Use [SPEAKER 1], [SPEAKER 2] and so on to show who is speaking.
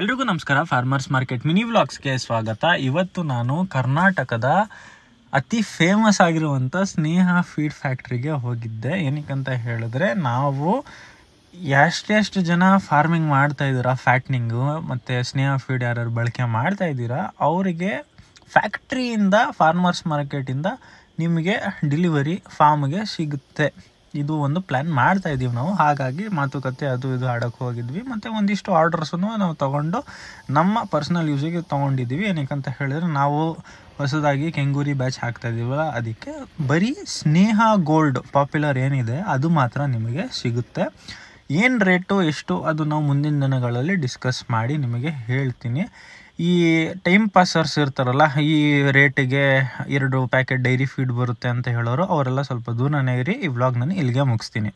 [SPEAKER 1] ಎಲ್ರಿಗೂ ನಮಸ್ಕಾರ farmers market mini ವ್ಲಾಗ್ಸ್ಗೆ ಸ್ವಾಗತ ಇವತ್ತು ನಾನು ಕರ್ನಾಟಕದ ಅತಿ ಫೇಮಸ್ ಆಗಿರುವಂಥ ಸ್ನೇಹ ಫೀಡ್ ಫ್ಯಾಕ್ಟ್ರಿಗೆ ಹೋಗಿದ್ದೆ ಏನಕ್ಕಂತ ಹೇಳಿದ್ರೆ ನಾವು ಎಷ್ಟೆಷ್ಟು ಜನ ಫಾರ್ಮಿಂಗ್ ಮಾಡ್ತಾ ಇದ್ದೀರಾ ಫ್ಯಾಟ್ನಿಂಗು ಮತ್ತು ಸ್ನೇಹ ಫೀಡ್ ಯಾರ್ಯಾರು ಬಳಕೆ ಮಾಡ್ತಾ ಇದ್ದೀರಾ ಅವರಿಗೆ ಫ್ಯಾಕ್ಟ್ರಿಯಿಂದ ಫಾರ್ಮರ್ಸ್ ಮಾರ್ಕೆಟಿಂದ ನಿಮಗೆ ಡಿಲಿವರಿ ಫಾರ್ಮ್ಗೆ ಸಿಗುತ್ತೆ ಇದು ಒಂದು ಪ್ಲ್ಯಾನ್ ಮಾಡ್ತಾ ಇದ್ದೀವಿ ನಾವು ಹಾಗಾಗಿ ಮಾತುಕತೆ ಅದು ಇದು ಆಡೋಕ್ಕೆ ಹೋಗಿದ್ವಿ ಮತ್ತು ಒಂದಿಷ್ಟು ಆರ್ಡರ್ಸನ್ನು ನಾವು ತೊಗೊಂಡು ನಮ್ಮ ಪರ್ಸ್ನಲ್ ಯೂಸಿಗೆ ತೊಗೊಂಡಿದ್ದೀವಿ ಏನಕ್ಕಂತ ಹೇಳಿದ್ರೆ ನಾವು ಹೊಸದಾಗಿ ಕೆಂಗೂರಿ ಬ್ಯಾಚ್ ಹಾಕ್ತಾ ಇದ್ದೀವಲ್ಲ ಅದಕ್ಕೆ ಬರೀ ಸ್ನೇಹ ಗೋಲ್ಡ್ ಪಾಪ್ಯುಲರ್ ಏನಿದೆ ಅದು ಮಾತ್ರ ನಿಮಗೆ ಸಿಗುತ್ತೆ ಏನು ರೇಟು ಎಷ್ಟು ಅದು ನಾವು ಮುಂದಿನ ದಿನಗಳಲ್ಲಿ ಡಿಸ್ಕಸ್ ಮಾಡಿ ನಿಮಗೆ ಹೇಳ್ತೀನಿ ಈ ಟೈಮ್ ಪಾಸರ್ಸ್ ಇರ್ತಾರಲ್ಲ ಈ ರೇಟಿಗೆ ಎರಡು ಪ್ಯಾಕೆಟ್ ಡೈರಿ ಫೀಡ್ ಬರುತ್ತೆ ಅಂತ ಹೇಳೋರು ಅವರೆಲ್ಲ ಸ್ವಲ್ಪ ದೂರನೇ ಇರಿ ಈ ವ್ಲಾಗ್ ಇಲ್ಲಿಗೆ ಮುಗಿಸ್ತೀನಿ